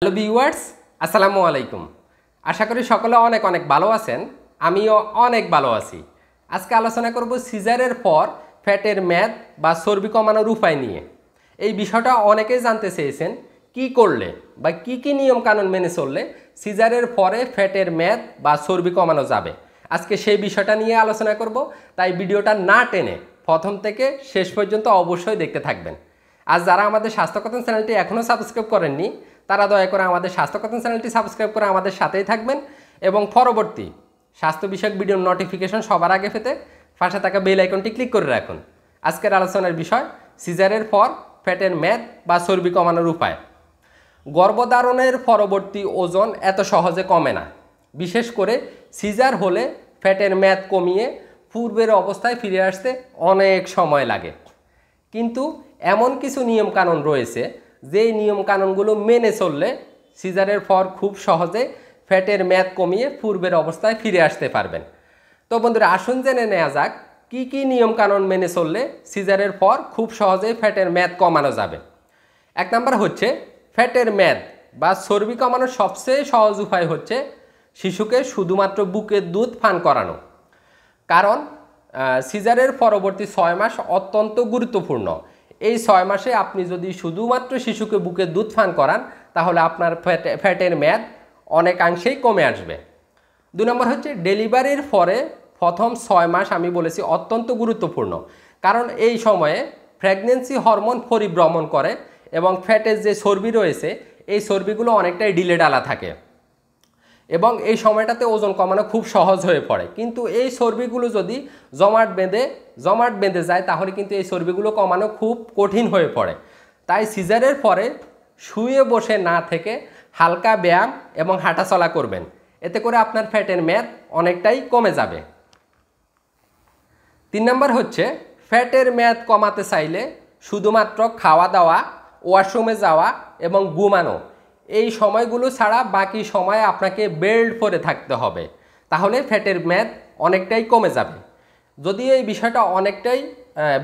hello viewers আসসালামু আলাইকুম আশা করি সকলে অনেক অনেক ভালো আছেন আমিও অনেক ভালো আছি আজকে আলোচনা করব সিজারের পর ফ্যাটের ম্যাদ বা চর্বি কমানোর উপায় নিয়ে এই বিষয়টা অনেকেই জানতে চেয়েছেন কি করলে বা কি কি কানুন মেনে চললে সিজারের পরে ফ্যাটের ম্যাদ বা চর্বি কমানো যাবে আজকে সেই বিষয়টা নিয়ে আলোচনা করব তাই ভিডিওটা না টেনে প্রথম থেকে শেষ পর্যন্ত অবশ্যই দেখতে থাকবেন আর যারা আমাদের স্বাস্থ্যকথন চ্যানেলটি এখনও সাবস্ক্রাইব করেননি তারা দয়া করে আমাদের স্বাস্থ্যকথন চ্যানেলটি সাবস্ক্রাইব করে আমাদের সাথেই থাকবেন এবং পরবর্তী স্বাস্থ্য বিষয়ক ভিডিওর নোটিফিকেশন সবার আগে ফেতে পাশে থাকা বেল আইকনটি ক্লিক করে রাখুন আজকের আলোচনার বিষয় সিজারের পর ফ্যাটের ম্যাদ বা চর্বি কমানোর উপায় গর্ভধারণের পরবর্তী ওজন এত সহজে কমে না বিশেষ করে সিজার হলে ফ্যাটের ম্যাদ কমিয়ে পূর্বের অবস্থায় ফিরে আসতে অনেক সময় লাগে কিন্তু এমন কিছু নিয়মকানুন রয়েছে যেই নিয়মকানুনগুলো মেনে চললে সিজারের পর খুব সহজে ফ্যাটের ম্যাদ কমিয়ে পূর্বের অবস্থায় ফিরে আসতে পারবেন তো বন্ধুরা আসুন জেনে নেওয়া যাক কি কি নিয়মকানুন মেনে চললে সিজারের পর খুব সহজে ফ্যাটের ম্যাদ কমানো যাবে এক নম্বর হচ্ছে ফ্যাটের ম্যাদ বা চর্বি কমানোর সবচেয়ে সহজ উপায় হচ্ছে শিশুকে শুধুমাত্র বুকের দুধ পান করানো কারণ সিজারের পরবর্তী ছয় মাস অত্যন্ত গুরুত্বপূর্ণ এই ছয় মাসে আপনি যদি শুধুমাত্র শিশুকে বুকে দুধ ফান করান তাহলে আপনার ফ্যাটের ম্যাদ অনেকাংশেই কমে আসবে দু নম্বর হচ্ছে ডেলিভারির পরে প্রথম ছয় মাস আমি বলেছি অত্যন্ত গুরুত্বপূর্ণ কারণ এই সময়ে প্রেগনেন্সি হরমোন পরিভ্রমণ করে এবং ফ্যাটের যে চর্বি রয়েছে এই চর্বিগুলো অনেকটাই ডিলে ডালা থাকে এবং এই সময়টাতে ওজন কমানো খুব সহজ হয়ে পড়ে কিন্তু এই চর্বিগুলো যদি জমাট বেঁধে জমাট বেঁধে যায় তাহলে কিন্তু এই চর্বিগুলো কমানো খুব কঠিন হয়ে পড়ে তাই সিজারের পরে শুয়ে বসে না থেকে হালকা ব্যায়াম এবং হাঁটাচলা করবেন এতে করে আপনার ফ্যাটের ম্যাদ অনেকটাই কমে যাবে তিন নম্বর হচ্ছে ফ্যাটের ম্যাদ কমাতে চাইলে শুধুমাত্র খাওয়া দাওয়া ওয়াশরুমে যাওয়া এবং ঘুমানো এই সময়গুলো ছাড়া বাকি সময়ে আপনাকে বেল্ড করে থাকতে হবে তাহলে ফ্যাটের ম্যাদ অনেকটাই কমে যাবে যদি এই বিষয়টা অনেকটাই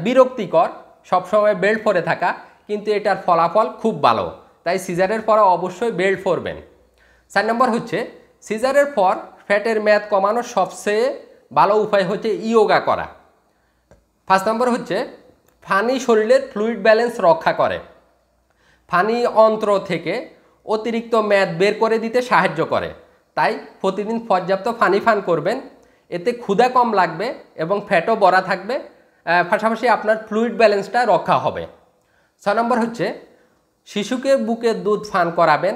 বিরক্তিকর সবসময় বেল্ট পরে থাকা কিন্তু এটার ফলাফল খুব ভালো তাই সিজারের পরে অবশ্যই বেল্ট পরবেন চার নম্বর হচ্ছে সিজারের পর ফ্যাটের ম্যাদ কমানোর সবচেয়ে ভালো উপায় হচ্ছে ইয়োগা করা ফার্স্ট নম্বর হচ্ছে ফানি শরীরের ফ্লুইড ব্যালেন্স রক্ষা করে ফানি অন্ত্র থেকে অতিরিক্ত ম্যাদ বের করে দিতে সাহায্য করে তাই প্রতিদিন পর্যাপ্ত ফানি ফান করবেন এতে ক্ষুদা কম লাগবে এবং ফ্যাটও বড়া থাকবে পাশাপাশি আপনার ফ্লুইড ব্যালেন্সটা রক্ষা হবে ছ নম্বর হচ্ছে শিশুকে বুকের দুধ ফান করাবেন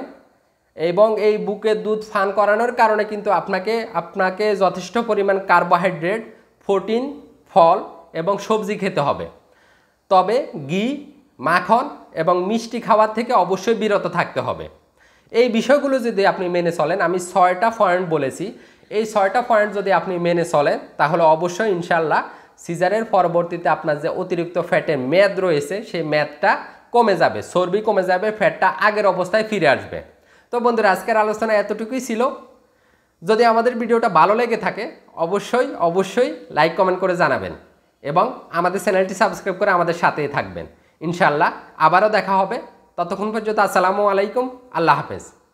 এবং এই বুকের দুধ ফান করানোর কারণে কিন্তু আপনাকে আপনাকে যথেষ্ট পরিমাণ কার্বোহাইড্রেট প্রোটিন ফল এবং সবজি খেতে হবে তবে ঘি মাখন এবং মিষ্টি খাওয়ার থেকে অবশ্যই বিরত থাকতে হবে এই বিষয়গুলো যদি আপনি মেনে চলেন আমি ছয়টা পয়েন্ট বলেছি এই ছয়টা পয়েন্ট যদি আপনি মেনে চলেন তাহলে অবশ্যই ইনশাল্লাহ সিজারের পরবর্তীতে আপনার যে অতিরিক্ত ফ্যাটের ম্যাদ রয়েছে সেই ম্যাদটা কমে যাবে চর্বি কমে যাবে ফ্যাটটা আগের অবস্থায় ফিরে আসবে তো বন্ধুরা আজকের আলোচনা এতটুকুই ছিল যদি আমাদের ভিডিওটা ভালো লেগে থাকে অবশ্যই অবশ্যই লাইক কমেন্ট করে জানাবেন এবং আমাদের চ্যানেলটি সাবস্ক্রাইব করে আমাদের সাথেই থাকবেন ইনশাল্লাহ আবারও দেখা হবে ততক্ষণ পর্যন্ত আসসালামু আলাইকুম আল্লাহ হাফেজ